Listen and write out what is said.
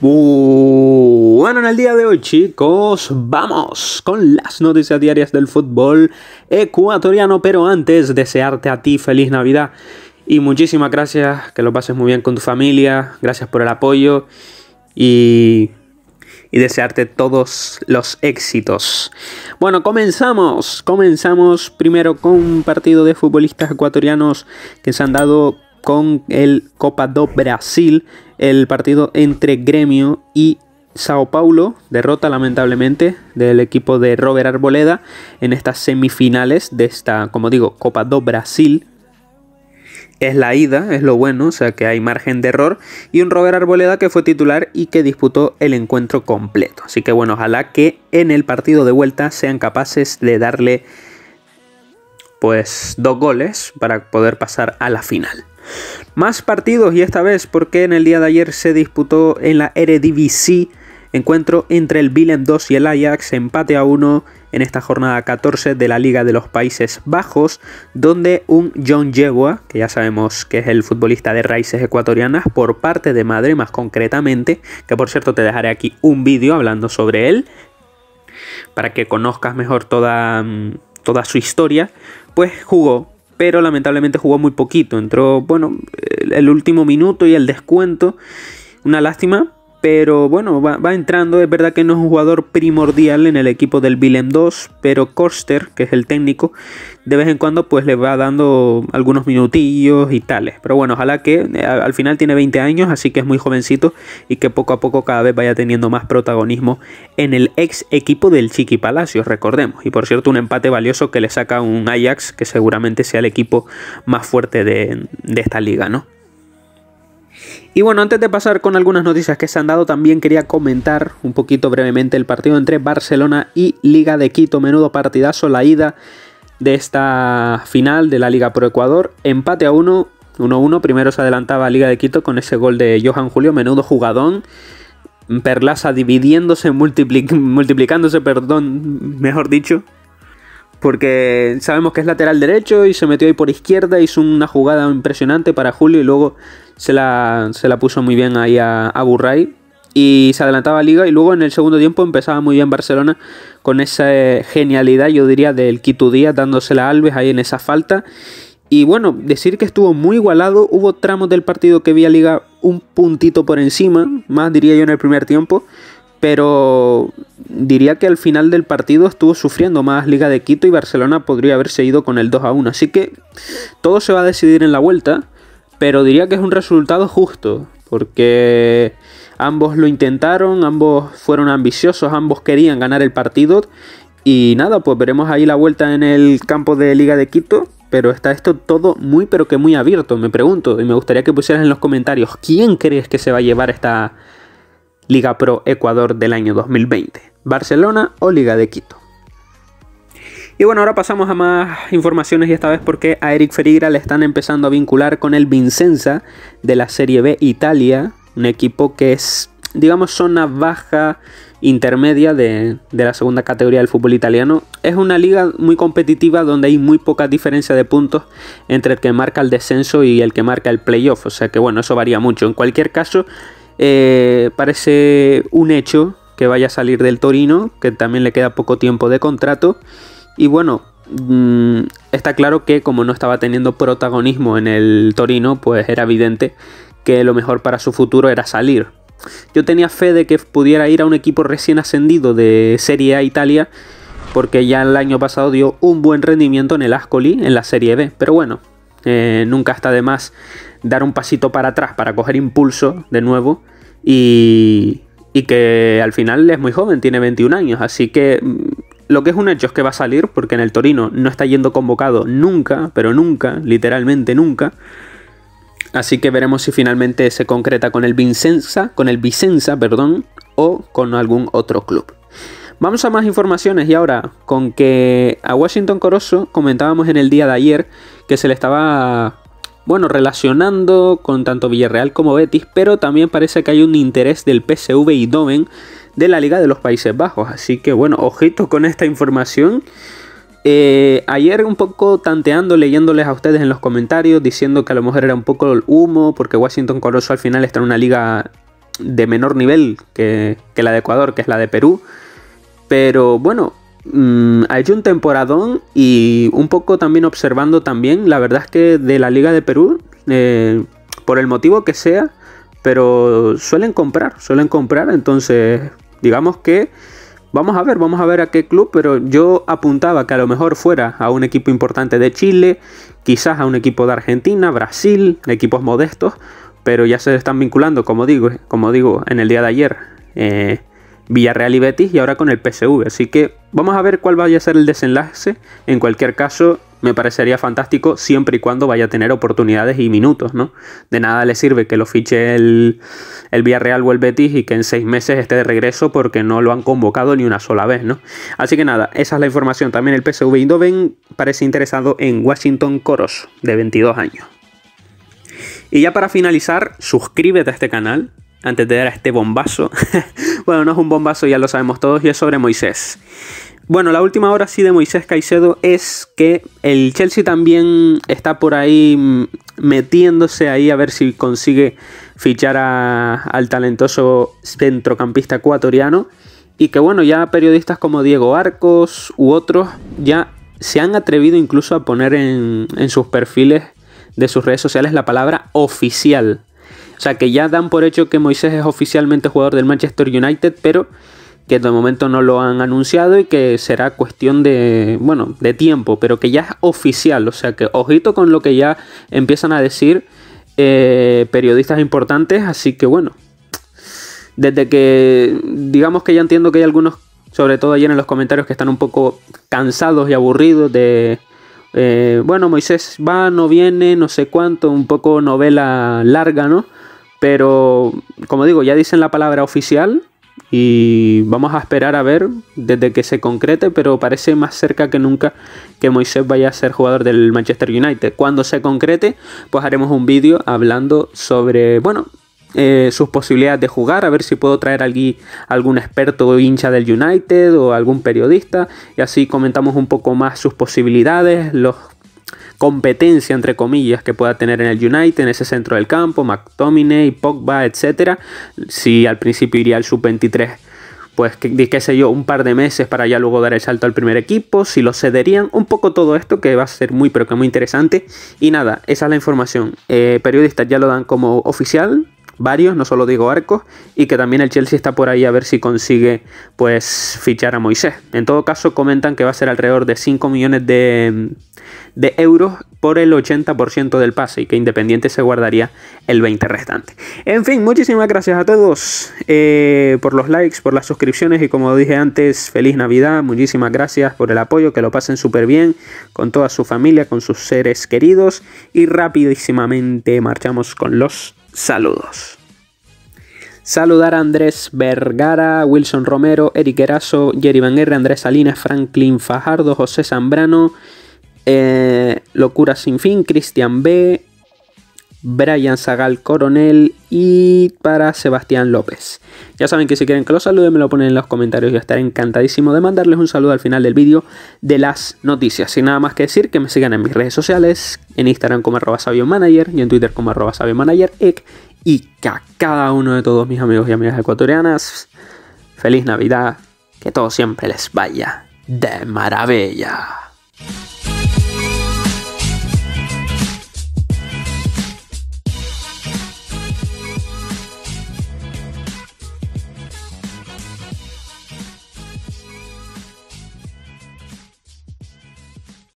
Bueno, en el día de hoy, chicos, vamos con las noticias diarias del fútbol ecuatoriano, pero antes desearte a ti feliz Navidad y muchísimas gracias, que lo pases muy bien con tu familia, gracias por el apoyo y y desearte todos los éxitos. Bueno, comenzamos. Comenzamos primero con un partido de futbolistas ecuatorianos que se han dado con el Copa do Brasil, el partido entre Gremio y Sao Paulo, derrota lamentablemente del equipo de Robert Arboleda en estas semifinales de esta, como digo, Copa do Brasil. Es la ida, es lo bueno, o sea que hay margen de error. Y un Robert Arboleda que fue titular y que disputó el encuentro completo. Así que bueno, ojalá que en el partido de vuelta sean capaces de darle pues dos goles para poder pasar a la final. Más partidos y esta vez porque en el día de ayer se disputó en la Eredivisie encuentro entre el Willem 2 y el Ajax, empate a 1 en esta jornada 14 de la Liga de los Países Bajos, donde un John Yegua, que ya sabemos que es el futbolista de raíces ecuatorianas por parte de Madre, más concretamente, que por cierto te dejaré aquí un vídeo hablando sobre él para que conozcas mejor toda, mm, toda su historia, pues jugó pero lamentablemente jugó muy poquito. Entró, bueno, el último minuto y el descuento. Una lástima, pero bueno, va, entrando. Es verdad que no es un jugador primordial en el equipo del Willem 2, pero Koster, que es el técnico, de vez en cuando pues le va dando algunos minutillos y tales. Pero bueno, ojalá que eh, al final tiene 20 años, así que es muy jovencito y que poco a poco cada vez vaya teniendo más protagonismo en el ex equipo del Chiqui Palacios, recordemos. Y por cierto, un empate valioso que le saca un Ajax, que seguramente sea el equipo más fuerte de esta liga, ¿no? Y bueno, antes de pasar con algunas noticias que se han dado, también quería comentar un poquito brevemente el partido entre Barcelona y Liga de Quito. Menudo partidazo la ida de esta final de la Liga Pro Ecuador. Empate a 1, 1-1. Primero se adelantaba Liga de Quito con ese gol de Johan Julio. Menudo jugadón. Perlaza dividiéndose, multiplicándose, perdón, mejor dicho, porque sabemos que es lateral derecho y se metió ahí por izquierda, hizo una jugada impresionante para Julio y luego se la, puso muy bien ahí a, Burray y se adelantaba a Liga y luego en el segundo tiempo empezaba muy bien Barcelona con esa eh, genialidad, yo diría, del Quito Díaz dándosela a Alves ahí en esa falta. Y bueno, decir que estuvo muy igualado, hubo tramos del partido que vi a Liga un puntito por encima, más diría yo en el primer tiempo, pero diría que al final del partido estuvo sufriendo más Liga de Quito y Barcelona podría haberse ido con el 2 a 1. Así que todo se va a decidir en la vuelta, pero diría que es un resultado justo, porque ambos lo intentaron, ambos fueron ambiciosos, ambos querían ganar el partido. Y nada, pues veremos ahí la vuelta en el campo de Liga de Quito. Pero está esto todo muy, pero que muy abierto, me pregunto. Y me gustaría que pusieras en los comentarios, ¿quién crees que se va a llevar esta, Liga Pro Ecuador del año 2020, Barcelona o Liga de Quito. Y bueno, ahora pasamos a más informaciones y esta vez porque a Eric Ferigra le están empezando a vincular con el Vincenza de la Serie B Italia, un equipo que es, digamos, zona baja intermedia de, de, la segunda categoría del fútbol italiano. Es una liga muy competitiva donde hay muy poca diferencia de puntos entre el que marca el descenso y el que marca el playoff, o sea que bueno, eso varía mucho. En cualquier caso, eh, parece un hecho que vaya a salir del Torino, que también le queda poco tiempo de contrato. Y bueno, mm, está claro que como no estaba teniendo protagonismo en el Torino, pues era evidente que lo mejor para su futuro era salir. Yo tenía fe de que pudiera ir a un equipo recién ascendido de Serie A Italia, porque ya el año pasado dio un buen rendimiento en el Ascoli en la Serie B. Pero bueno, nunca está de más dar un pasito para atrás para coger impulso de nuevo y, que al final es muy joven, tiene 21 años, así que mm, lo que es un hecho es que va a salir porque en el Torino no está yendo convocado nunca, pero nunca, literalmente nunca. Así que veremos si finalmente se concreta con el Vicenza, con el Vicenza, perdón, o con algún otro club. Vamos a más informaciones y ahora con que a Washington Corozo comentábamos en el día de ayer que se le estaba bueno, relacionando con tanto Villarreal como Betis, pero también parece que hay un interés del PSV y Domen de la Liga de los Países Bajos. Así que bueno, ojito con esta información. Eh, ayer un poco tanteando, leyéndoles a ustedes en los comentarios, diciendo que a lo mejor era un poco el humo, porque Washington Corozo al final está en una liga de menor nivel que, que la de Ecuador, que es la de Perú. Pero bueno, mm, ha hecho un temporadón y un poco también observando también, la verdad es que de la Liga de Perú, eh, por el motivo que sea, pero suelen comprar, suelen comprar, entonces digamos que vamos a ver, vamos a ver a qué club, pero yo apuntaba que a lo mejor fuera a un equipo importante de Chile, quizás a un equipo de Argentina, Brasil, equipos modestos, pero ya se están vinculando, como digo, eh, como digo en el día de ayer. Eh, Villarreal y Betis y ahora con el PSV. Así que vamos a ver cuál vaya a ser el desenlace. En cualquier caso, me parecería fantástico siempre y cuando vaya a tener oportunidades y minutos, ¿no? De nada le sirve que lo fiche el, el Villarreal o el Betis y que en seis meses esté de regreso porque no lo han convocado ni una sola vez, ¿no? Así que nada, esa es la información. También el PSV Indoven parece interesado en Washington Coros, de 22 años. Y ya para finalizar, suscríbete a este canal, antes de dar este bombazo. Bueno, no es un bombazo, ya lo sabemos todos, y es sobre Moisés. Bueno, la última hora sí de Moisés Caicedo es que el Chelsea también está por ahí mm, metiéndose ahí a ver si consigue fichar al talentoso centrocampista ecuatoriano. Y que bueno, ya periodistas como Diego Arcos u otros ya se han atrevido incluso a poner en, en sus perfiles de sus redes sociales la palabra oficial o sea que ya dan por hecho que Moisés es oficialmente jugador del Manchester United, pero que de momento no lo han anunciado y que será cuestión de, bueno, de tiempo, pero que ya es oficial. O sea que ojito con lo que ya empiezan a decir eh, periodistas importantes. Así que bueno, desde que digamos que ya entiendo que hay algunos, sobre todo ayer en los comentarios, que están un poco cansados y aburridos de, eh, bueno, Moisés va, no viene, no sé cuánto, un poco novela larga, ¿no? Pero, como digo, ya dicen la palabra oficial y vamos a esperar a ver desde que se concrete, pero parece más cerca que nunca que Moisés vaya a ser jugador del Manchester United. Cuando se concrete, pues haremos un vídeo hablando sobre, bueno, eh, sus posibilidades de jugar, a ver si puedo traer aquí algún experto o hincha del United o algún periodista y así comentamos un poco más sus posibilidades, los competencia, entre comillas, que pueda tener en el United, en ese centro del campo, McTominay, Pogba, etcétera, Si al principio iría al sub-23, pues qué, sé yo, un par de meses para ya luego dar el salto al primer equipo, si lo cederían, un poco todo esto que va a ser muy, pero que muy interesante. Y nada, esa es la información. Eh, periodistas ya lo dan como oficial, varios, no solo digo arcos, y que también el Chelsea está por ahí a ver si consigue pues fichar a Moisés. En todo caso, comentan que va a ser alrededor de 5 millones de, euros por el 80% del pase y que Independiente se guardaría el 20% restante. En fin, muchísimas gracias a todos eh, por los likes, por las suscripciones y como dije antes, feliz Navidad, muchísimas gracias por el apoyo, que lo pasen súper bien con toda su familia, con sus seres queridos y rapidísimamente marchamos con los Saludos. Saludar a Andrés Vergara, Wilson Romero, Eric eraso Jerry Van Guerre, Andrés Salinas, Franklin Fajardo, José Zambrano, eh, Locura Sin Fin, Cristian B., Brian Zagal Coronel y para Sebastián López. Ya saben que si quieren que los salude me lo ponen en los comentarios, yo estaré encantadísimo de mandarles un saludo al final del vídeo de las noticias. Sin nada más que decir que me sigan en mis redes sociales, en Instagram como arroba sabio manager y en Twitter como arroba sabio manager y que a cada uno de todos mis amigos y amigas ecuatorianas, feliz Navidad, que todo siempre les vaya de maravilla.